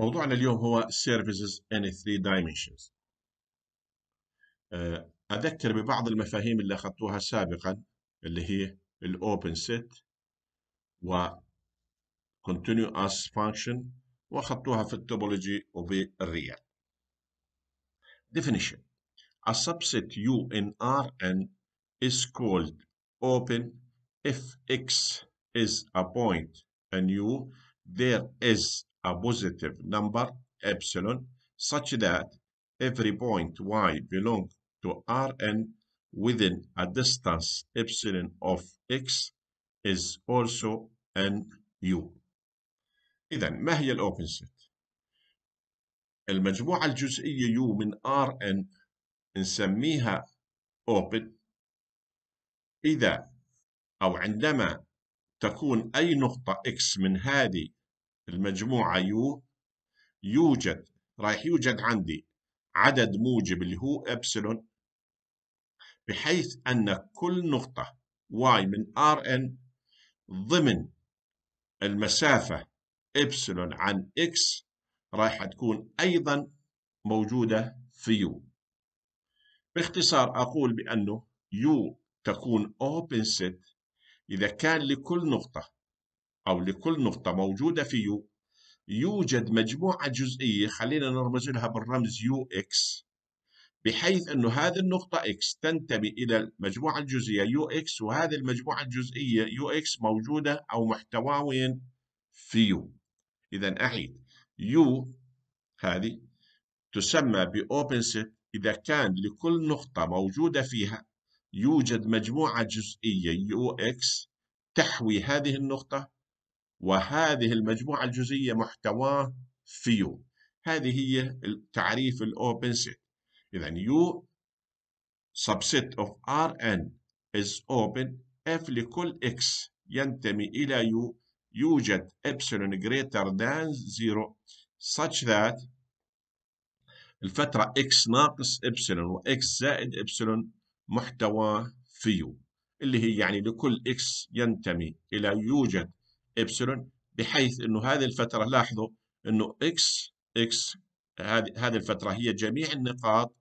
موضوعنا اليوم هو Services in 3 Dimensions أذكر ببعض المفاهيم اللي أخذتوها سابقا اللي هي Open Set و continuous function وأخذتوها في التوبولوجي وبالريال definition a subset U in Rn is called open if X is a point and U there is a positive number epsilon such that every point y belong to Rn within a distance epsilon of x is also an u. إذا ما هي الأوبن سيت؟ المجموعة الجزئية U من Rn نسميها open إذا أو عندما تكون أي نقطة X من هذه المجموعة يو يوجد رايح يوجد عندي عدد موجب اللي هو إبسلون بحيث أن كل نقطة y من Rn ضمن المسافة إبسلون عن x رايح تكون أيضا موجودة في U باختصار أقول بأنه U تكون open set إذا كان لكل نقطة أو لكل نقطة موجودة في يو يوجد مجموعة جزئية خلينا نرمز لها بالرمز UX بحيث أن هذه النقطة X تنتمي إلى المجموعة الجزئية UX وهذه المجموعة الجزئية UX موجودة أو محتواها وين؟ في U إذا أعيد U هذه تسمى بأوبن سيت إذا كان لكل نقطة موجودة فيها يوجد مجموعة جزئية UX تحوي هذه النقطة وهذه المجموعة الجزئية محتواه فيو هذه هي تعريف الأوبن سيت إذا يو subset of Rn is open F لكل X ينتمي إلى يو يوجد epsilon greater than zero such that الفترة X ناقص epsilon و X زائد epsilon محتوى في يو اللي هي يعني لكل X ينتمي إلى يوجد إبسلون بحيث أنه هذه الفترة لاحظوا أنه إكس إكس هذه هذه الفترة هي جميع النقاط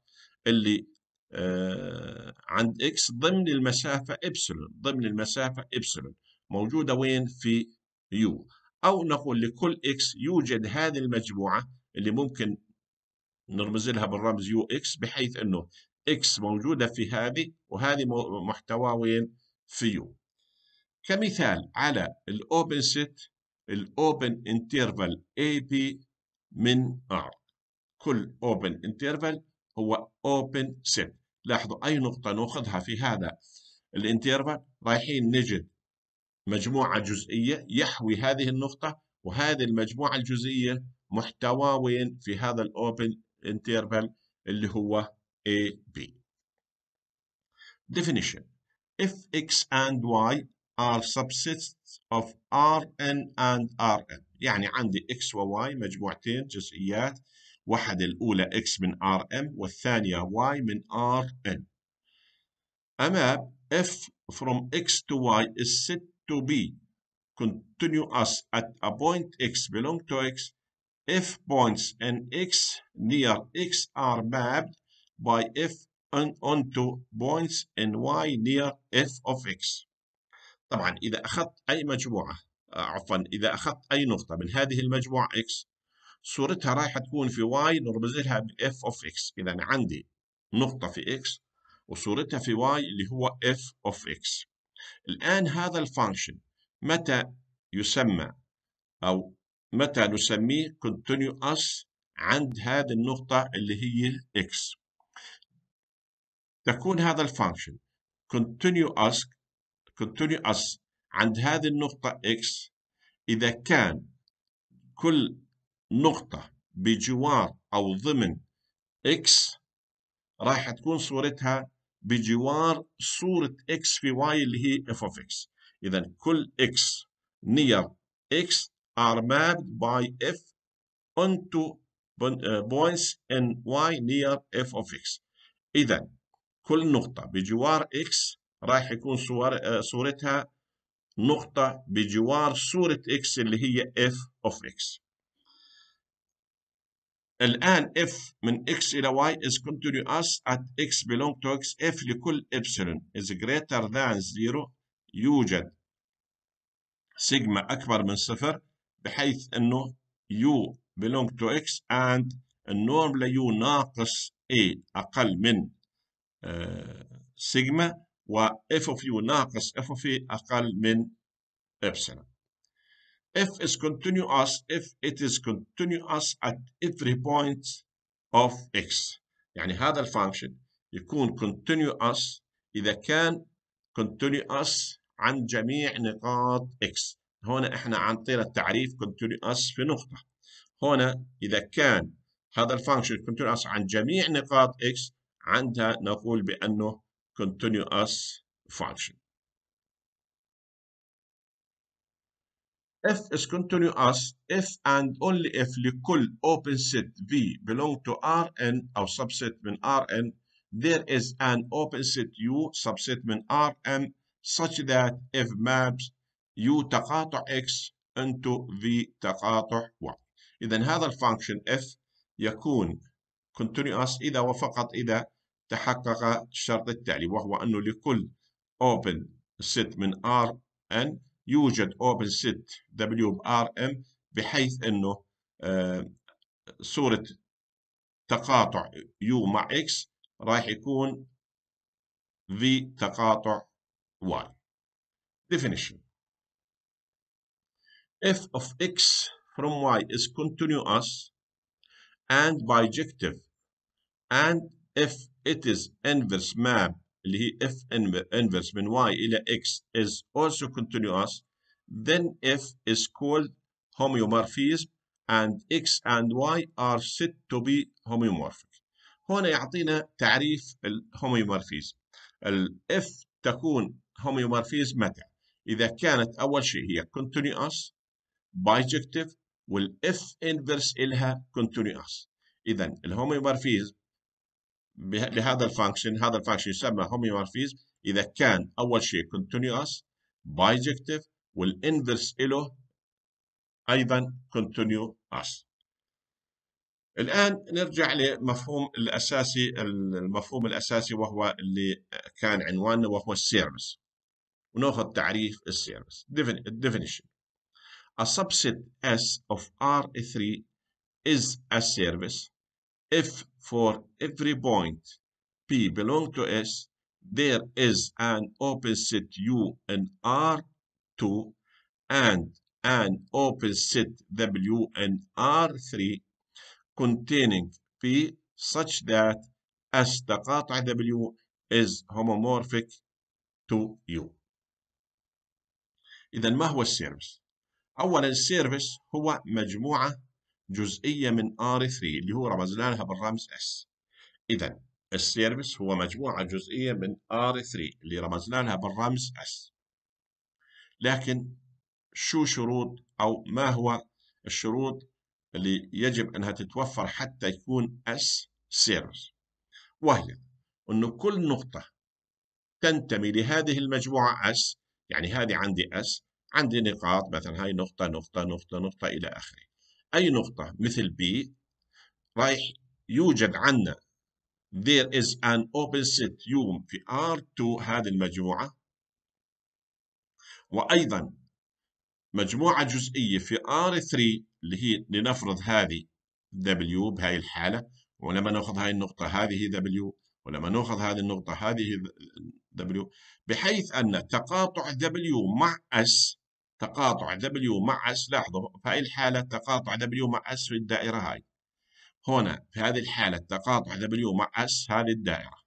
اللي آه، عند إكس ضمن المسافة إبسلون ضمن المسافة إبسلون موجودة وين في يو أو نقول لكل إكس يوجد هذه المجموعة اللي ممكن نرمز لها بالرمز يو إكس بحيث أنه إكس موجودة في هذه وهذه محتوى وين في يو كمثال على الأوبن سيت الأوبن انترفال اي بي من R كل أوبن انترفال هو أوبن سيت لاحظوا أي نقطة ناخذها في هذا الانترفال رايحين نجد مجموعة جزئية يحوي هذه النقطة وهذه المجموعة الجزئية محتوى وين في هذا الأوبن انترفال اللي هو AB definition if x and y are subsets of Rn and Rn يعني عندي X و Y مجموعتين جزئيات واحد الأولى X من Rm والثانية Y من Rn A map F from X to Y is said to be continuous at a point X belong to X if points in X near X are mapped by F on, onto points in Y near F of X طبعا إذا أخذت أي مجموعة آه، عفوا إذا أخذت أي نقطة من هذه المجموعة X صورتها رايحة تكون في Y نرمزلها لها F أوف X إذا عندي نقطة في X وصورتها في Y اللي هو F of X الآن هذا الفانكشن متى يسمى أو متى نسميه continuous عند هذه النقطة اللي هي X تكون هذا الفانكشن continuous continuous عند هذه النقطة X إذا كان كل نقطة بجوار أو ضمن X راح تكون صورتها بجوار صورة X في Y اللي هي F of X إذا كل X near X are mapped by F onto آه، points in Y near F of X إذا كل نقطة بجوار X راح يكون صور آه، صورتها نقطة بجوار صورة x اللي هي f of x الآن f من x إلى y is continuous at x belong to x f لكل epsilon is greater than zero يوجد سيجما أكبر من صفر بحيث أنه u belong to x and النورم u ناقص a أقل من آه، سيجما و f of u ناقص f of u اقل من ابسلون f is continuous if it is continuous at every point of x يعني هذا الفانكشن يكون continuous اذا كان continuous عن جميع نقاط x هنا احنا عن طريق التعريف continuous في نقطه هنا اذا كان هذا الفانكشن continuous عن جميع نقاط x عندها نقول بانه continuous function. F is continuous if and only if لكل open set V belong to Rn or subset من Rn there is an open set U subset من Rm such that F maps U تقاطع X into V تقاطع Y إذا هذا الفانكشن F يكون continuous إذا وفقط إذا تحقق الشرط التالي وهو أنه لكل open set من Rn يوجد open set W Rm بحيث أنه صورة تقاطع U مع X راح يكون V تقاطع Y definition f of x from y is continuous and bijective and if it is inverse map اللي هي if inverse من y إلى x is also continuous then f is called homeomorphism and x and y are said to be homeomorphic هنا يعطينا تعريف الهوميومورفيزم f تكون homeomorphism متى إذا كانت أول شيء هي continuous bijective f inverse إلها continuous إذا الهوميومورفيزم بهذا الفانكشن هذا الفانكشن يسمى هوميومورفيزم اذا كان اول شيء continuous bijective والانفرس له ايضا continuous الان نرجع لمفهوم الاساسي المفهوم الاساسي وهو اللي كان عنواننا وهو السيرفس وناخذ تعريف السيرفس definition a subset S of R3 is a service if for every point P belong to S, there is an open set U in R2 and an open set W in R3 containing P such that S تقاطع W is homomorphic to U. إذا ما هو السيرفس؟ أولا السيرفس هو مجموعة جزئية من R3 اللي هو رمزنا لها بالرمز S إذا السيرفيس هو مجموعة جزئية من R3 اللي رمزنا لها بالرمز S لكن شو شروط أو ما هو الشروط اللي يجب أنها تتوفر حتى يكون S سيرفيس وهي أنه كل نقطة تنتمي لهذه المجموعة S يعني هذه عندي S عندي نقاط مثلا هاي نقطة نقطة نقطة نقطة إلى آخره أي نقطة مثل B رايح يوجد عنا there is an open set U في R2 هذه المجموعة وأيضا مجموعة جزئية في R3 اللي هي لنفرض هذه W بهاي الحالة ولما ناخذ هاي النقطة هذه W ولما ناخذ هذه النقطة هذه W بحيث أن تقاطع W مع S تقاطع W مع S لاحظوا في الحالة تقاطع W مع S في الدائرة هاي هنا في هذه الحالة تقاطع W مع S هذه الدائرة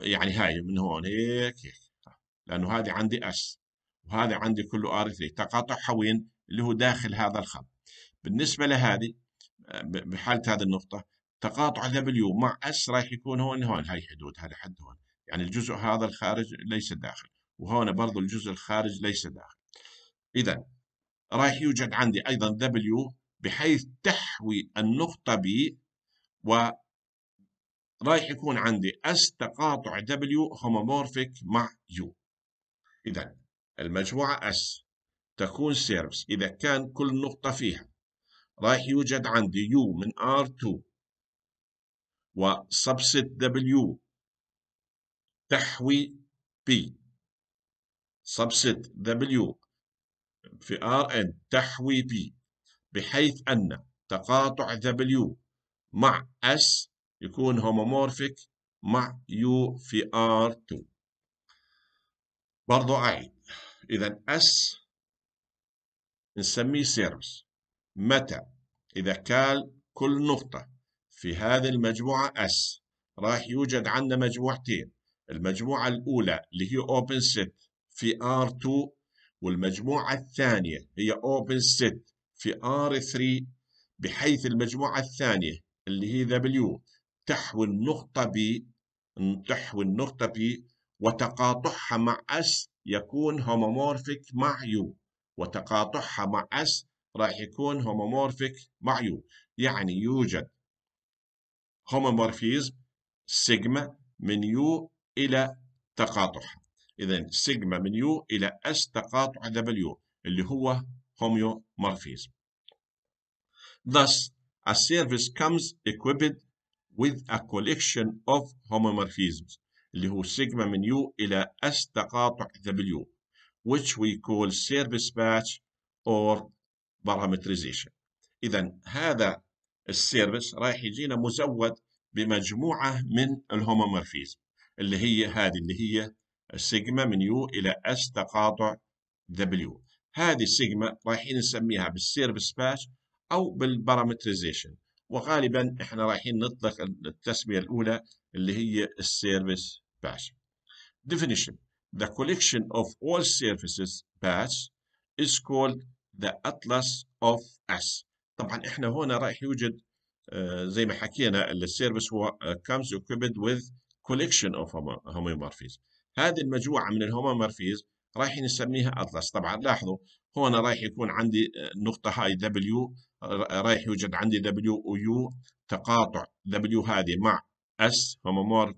يعني هاي من هون هيك هيك لأنه هذه عندي S وهذا عندي كله R3 تقاطعها وين اللي هو داخل هذا الخط بالنسبة لهذه بحالة هذه النقطة تقاطع W مع S راح يكون هون هون هاي حدود هذا حد هون يعني الجزء هذا الخارج ليس داخل وهون برضو الجزء الخارج ليس داخل إذا رايح يوجد عندي أيضا W بحيث تحوي النقطة B و رايح يكون عندي S تقاطع W هومومورفيك مع U إذا المجموعة S تكون سيرفس إذا كان كل نقطة فيها رايح يوجد عندي U من R2 subset W تحوي P subset W في ار ان تحوي بي بحيث أن تقاطع W مع S يكون هومومورفيك مع U في R2 برضو أعيد إذا S نسميه سيرفس متى إذا كان كل نقطة في هذه المجموعة S راح يوجد عندنا مجموعتين المجموعة الأولى اللي هي open set في R2 والمجموعة الثانية هي open set في R3 بحيث المجموعة الثانية اللي هي W تحوي النقطة B تحوي النقطة B وتقاطعها مع S يكون هومومورفيك مع U وتقاطعها مع S راح يكون هومومورفيك مع U يعني يوجد هومومورفيزم سيجما من U إلى تقاطعها إذا سيجما من يو إلى أس تقاطع دبليو اللي هو هوميومورفيزم. Thus, a service comes equipped with a collection of homomorphisms اللي هو sigma من U إلى S تقاطع W which we call service batch or parameterization إذا هذا السيرفيس رايح يجينا مزود بمجموعة من الهومومورفيزم اللي هي هذه اللي هي السيجما من يو إلى اس تقاطع دبليو هذه السيجما رايحين نسميها بالسيرفس باش أو بالبارامتريزيشن وغالبا احنا رايحين نطلق التسمية الأولى اللي هي السيرفس باش definition the collection of all services paths is called the atlas of S طبعا احنا هنا رايح يوجد آه، زي ما حكينا السيرفيس هو آه، comes equipped with collection of homomorphies هذه المجموعة من الهومومورفيز رايحين نسميها أطلس طبعا لاحظوا هنا رايح يكون عندي النقطة آه، هاي دبليو آه، رايح يوجد عندي دبليو ويو تقاطع دبليو هذه مع اس هومومورف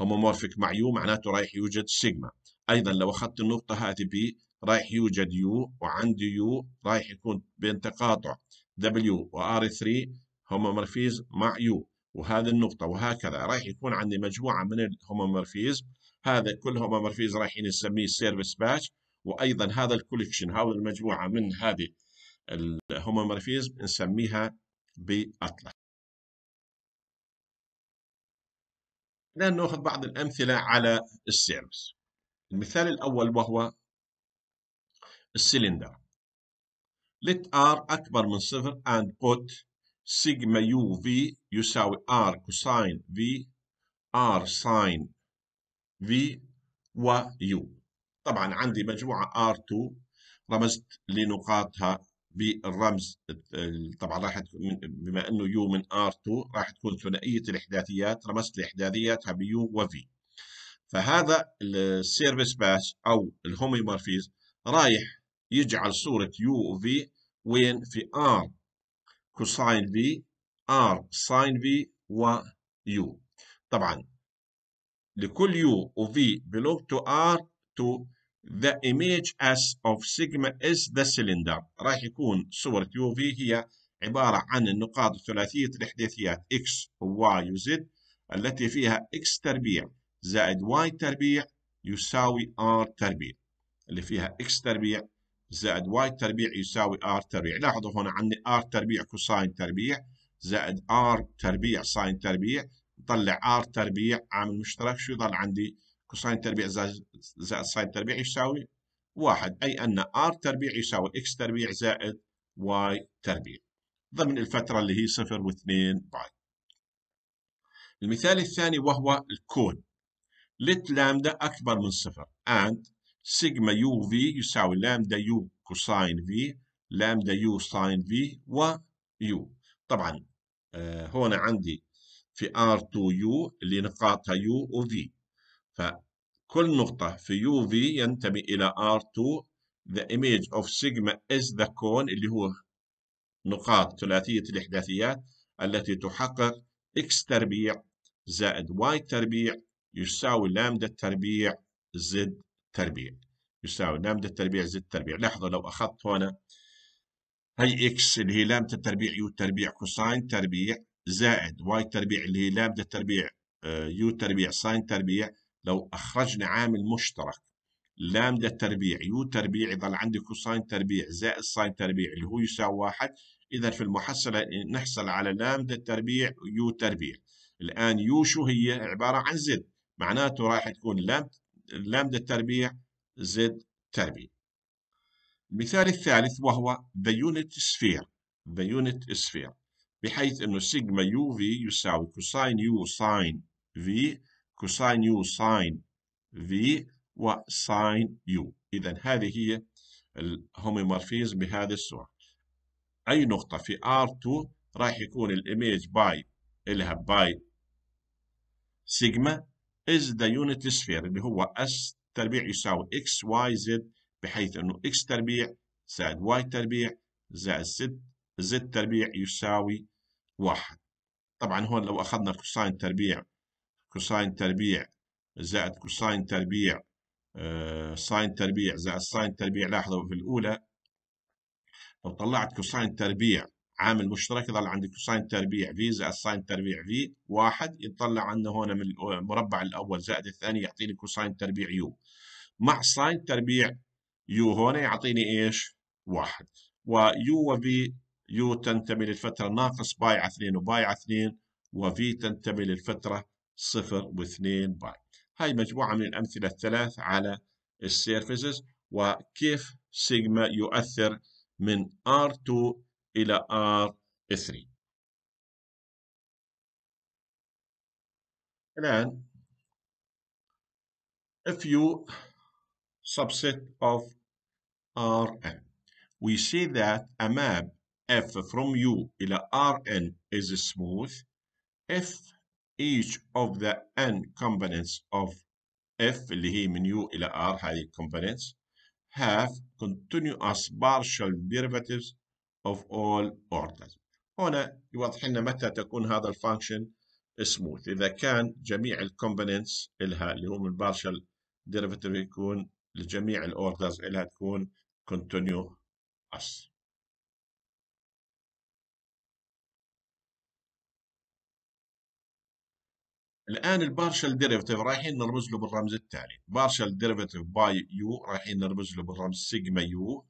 هومومورفيك مع يو معناته رايح يوجد سيجما أيضا لو أخذت النقطة هذه بي رايح يوجد يو وعندي يو رايح يكون بين تقاطع دبليو و 3 هومومورفيز مع يو وهذه النقطة وهكذا رايح يكون عندي مجموعة من الهومومورفيز هذا كلهم امرفيز رايحين نسميه سيرفيس باتش وايضا هذا الكوليكشن هاو المجموعه من هذه الهومومورفيز نسميها باطلس الان ناخذ بعض الامثله على السيرفس المثال الاول وهو السلندر let r اكبر من صفر and put sigma يو في يساوي r cosine v r sine V ويو طبعا عندي مجموعة R2 رمزت لنقاطها بالرمز طبعا راح بما انه يو من R2 راح تكون ثنائية الاحداثيات رمزت لاحداثياتها بيو وفي فهذا السيرفيس باس او الهوميومورفيز رايح يجعل صورة يو وفي وين في R كوساين في R ساين في ويو طبعا لكل U و V belong to R to the image S of sigma is the cylinder راح يكون صورة U V هي عبارة عن النقاط الثلاثية الإحداثيات X y و Z التي فيها X تربيع زائد Y تربيع يساوي R تربيع اللي فيها X تربيع زائد Y تربيع يساوي R تربيع لاحظوا هنا عندي R تربيع كوساين تربيع زائد R تربيع ساين تربيع طلع ار تربيع عامل مشترك شو يضل عندي كوساين تربيع زائد ساين تربيع يساوي واحد أي أن ار تربيع يساوي اكس تربيع زائد واي تربيع ضمن الفترة اللي هي صفر واثنين باي المثال الثاني وهو الكون لت لامدا أكبر من صفر اند سيجما يو في يساوي لامدا يو كوساين في لامدا يو ساين في ويو طبعا هون آه، هنا عندي في R2 U اللي نقاطها U و V فكل نقطة في U V ينتمي إلى R2 the image of sigma is the cone اللي هو نقاط ثلاثية الإحداثيات التي تحقق X تربيع زائد Y تربيع يساوي لامدا تربيع زد تربيع يساوي لامدا تربيع زد تربيع لاحظوا لو أخذت هنا هي X اللي هي لامدا تربيع U تربيع كوساين تربيع زائد واي تربيع اللي هي لامدا تربيع آه، يو تربيع ساين تربيع لو أخرجنا عامل مشترك لامدا تربيع يو تربيع يظل عندي كوساين تربيع زائد ساين تربيع اللي هو يساوي واحد إذا في المحصلة نحصل على لامدا تربيع يو تربيع الآن يو شو هي عبارة عن زد معناته راح تكون لامدا تربيع زد تربيع المثال الثالث وهو the unit sphere the unit sphere بحيث انه سيجما يو في يساوي كوساين يو ساين في كوساين يو ساين في وساين يو اذا هذه هي الهوميمورفيزم بهذه الصورة اي نقطه في R2 راح يكون الايميج باي الها باي سيجما از ذا يونت سفير اللي هو اس تربيع يساوي اكس واي زد بحيث انه اكس تربيع زائد واي تربيع زائد زد زد تربيع يساوي واحد طبعا هون لو أخذنا كوساين تربيع كوساين تربيع زائد كوساين تربيع آه ساين تربيع زائد ساين تربيع لاحظوا في الأولى لو طلعت كوساين تربيع عامل مشترك يضل عندي كوساين تربيع في زائد ساين تربيع في واحد يطلع عندنا هون من المربع الأول زائد الثاني يعطيني كوساين تربيع يو مع ساين تربيع يو هون يعطيني إيش؟ واحد ويو وفي يو تنتمي للفترة ناقص باي على 2 وباي على 2 وفي تنتمي للفترة 0 و2 باي هاي مجموعة من الأمثلة الثلاث على السيرفيسز وكيف سيجما يؤثر من R2 إلى R3 الآن if you subset of Rn we see that a map F from U إلى Rn is smooth if each of the n components of F اللي هي من U إلى R هذه components have continuous partial derivatives of all orders هنا يوضح لنا متى تكون هذا الفانكشن سموث إذا كان جميع الكومبوننتس إلها اللي هو من partial derivative يكون لجميع الأوردرز إلها تكون continuous الان البارشل ديريفيتيف رايحين نرمز له بالرمز التالي بارشل ديريفيتيف باي يو رايحين نرمز له بالرمز سيجما يو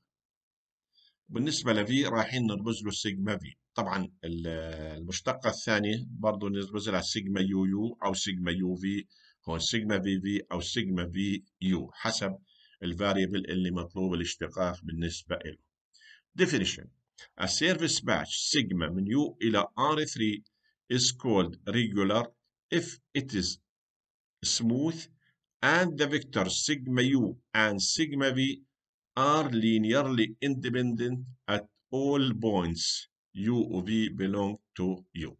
بالنسبه لفي رايحين نرمز له سيجما في طبعا المشتقه الثانيه برضه نرمز لها سيجما يو يو او سيجما يو في هون سيجما في في او سيجما في يو حسب الفاريبل اللي مطلوب الاشتقاق بالنسبه له ديفينيشن a service batch من يو الى r3 is called regular if it is smooth and the vectors sigma u and sigma v are linearly independent at all points u و v belong to u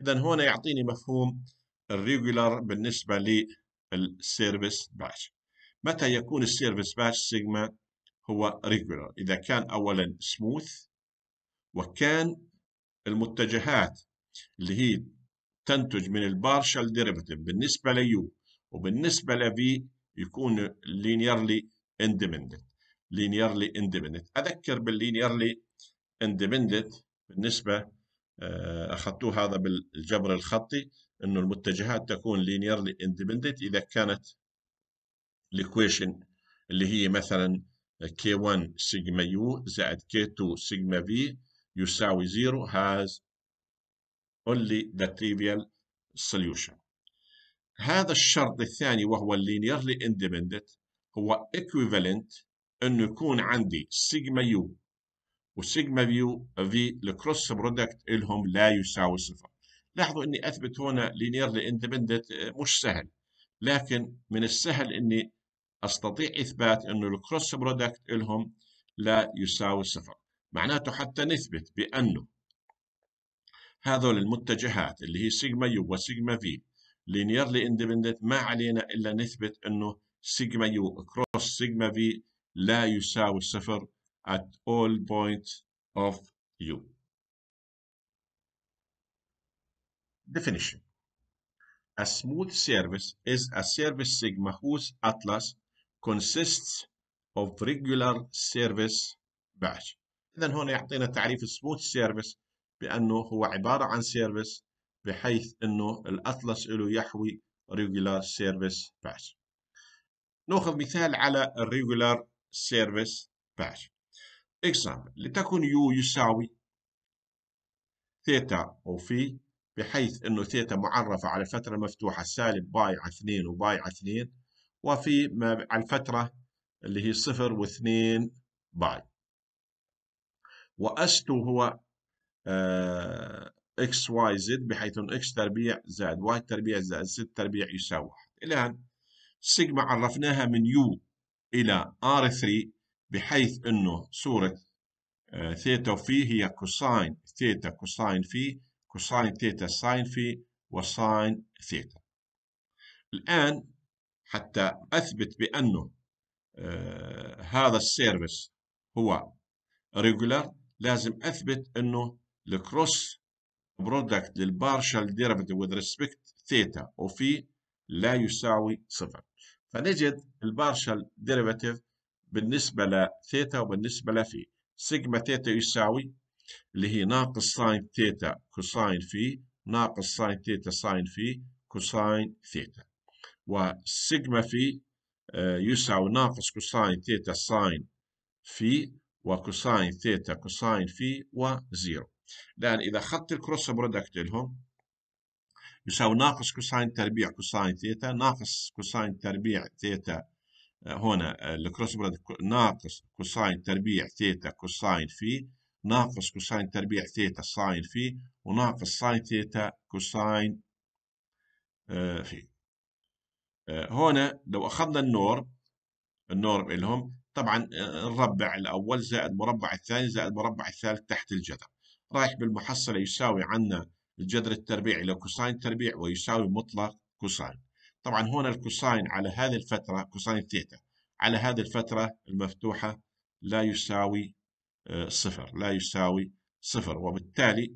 إذا هنا يعطيني مفهوم الريجولار بالنسبة للسيرفيس باتش متى يكون السيرفيس باتش سيجما هو ريجولار إذا كان أولا سموث وكان المتجهات اللي هي تنتج من البارشال ديريفاتيف بالنسبة ليو وبالنسبة لفي يكون لينيرلي اندبندنت لينيرلي اندبندنت أذكر باللينيرلي اندبندنت بالنسبة آه، أخذتوه هذا بالجبر الخطي أنه المتجهات تكون لينيرلي اندبندنت إذا كانت الإكويشن اللي هي مثلا K1 سيجما U زائد K2 سيجما V يساوي 0 has only the trivial solution هذا الشرط الثاني وهو linearly independent هو equivalent انه يكون عندي سيجما يو وسيجما فيو في الكروس برودكت لهم لا يساوي صفر لاحظوا اني اثبت هنا linearly independent آه، مش سهل لكن من السهل اني استطيع اثبات انه الكروس برودكت لهم لا يساوي صفر معناته حتى نثبت بانه هذول المتجهات اللي هي سيجما يو وسيجما في لينيرلي اندبندنت ما علينا الا نثبت انه سيجما يو كروس سيجما في لا يساوي صفر at all points of u. Definition A smooth service is a service sigma whose atlas consists of regular service batch. إذا هون يعطينا تعريف smooth service بأنه هو عبارة عن سيرفيس بحيث أنه الأطلس له يحوي regular service patch نأخذ مثال على regular service patch example لتكن U يساوي ثيتا او في بحيث أنه ثيتا معرفة على فترة مفتوحة سالب باي على 2 وباي على 2 وفي ما على الفترة اللي هي 0 و2 باي 2 هو آه، اكس واي زد بحيث ان اكس تربيع زائد واي تربيع زائد زد تربيع يساوي واحد الان سيجما عرفناها من يو الى ار 3 بحيث انه صوره آه، ثيتا وفي هي كوساين ثيتا كوساين في كوساين ثيتا ساين في وساين ثيتا الآن حتى أثبت بأنه آه، هذا السيرفس هو ريجولار لازم أثبت أنه الكروس برودكت للبارشال ديريفيتيف وذ ريسبكت ثيتا وفي لا يساوي صفر فنجد البارشال ديريفيتيف بالنسبة لثيتا وبالنسبة لفي سيجما ثيتا يساوي اللي هي ناقص ساين ثيتا كوساين في ناقص ساين ثيتا ساين في كوساين ثيتا وسيجما في آه، يساوي ناقص كوساين ثيتا ساين في وكوساين ثيتا كوساين في وزيرو لان اذا اخذت الكروس برودكت لهم يساوي ناقص كوساين تربيع كوساين ثيتا ناقص كوساين تربيع ثيتا آه، هنا آه، الكروس برودكت ناقص كوساين تربيع ثيتا كوساين في ناقص كوساين تربيع ثيتا ساين في وناقص ساين ثيتا كوساين آه، في هنا لو أخذنا النور النور لهم طبعا نربع الأول زائد مربع الثاني زائد مربع الثالث تحت الجذر رايح بالمحصلة يساوي عنا الجذر التربيعي كوساين تربيع ويساوي مطلق كوساين طبعا هنا الكوساين على هذه الفترة كوساين ثيتا على هذه الفترة المفتوحة لا يساوي آه، صفر لا يساوي صفر وبالتالي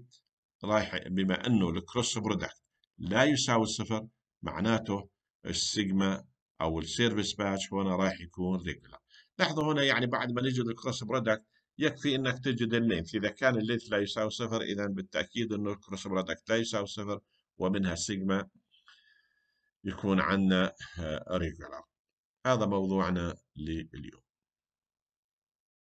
رايح بما أنه الكروس برودكت لا يساوي صفر معناته السيجما أو السيرفيس باتش هنا رايح يكون ريجولار لاحظوا هنا يعني بعد ما نجد الكروس برودكت يكفي انك تجد اللينث اذا كان اللينث لا يساوي صفر اذا بالتاكيد انه الكروس برودكت لا يساوي صفر ومنها سيجما يكون عندنا آه، ريجولار هذا موضوعنا لليوم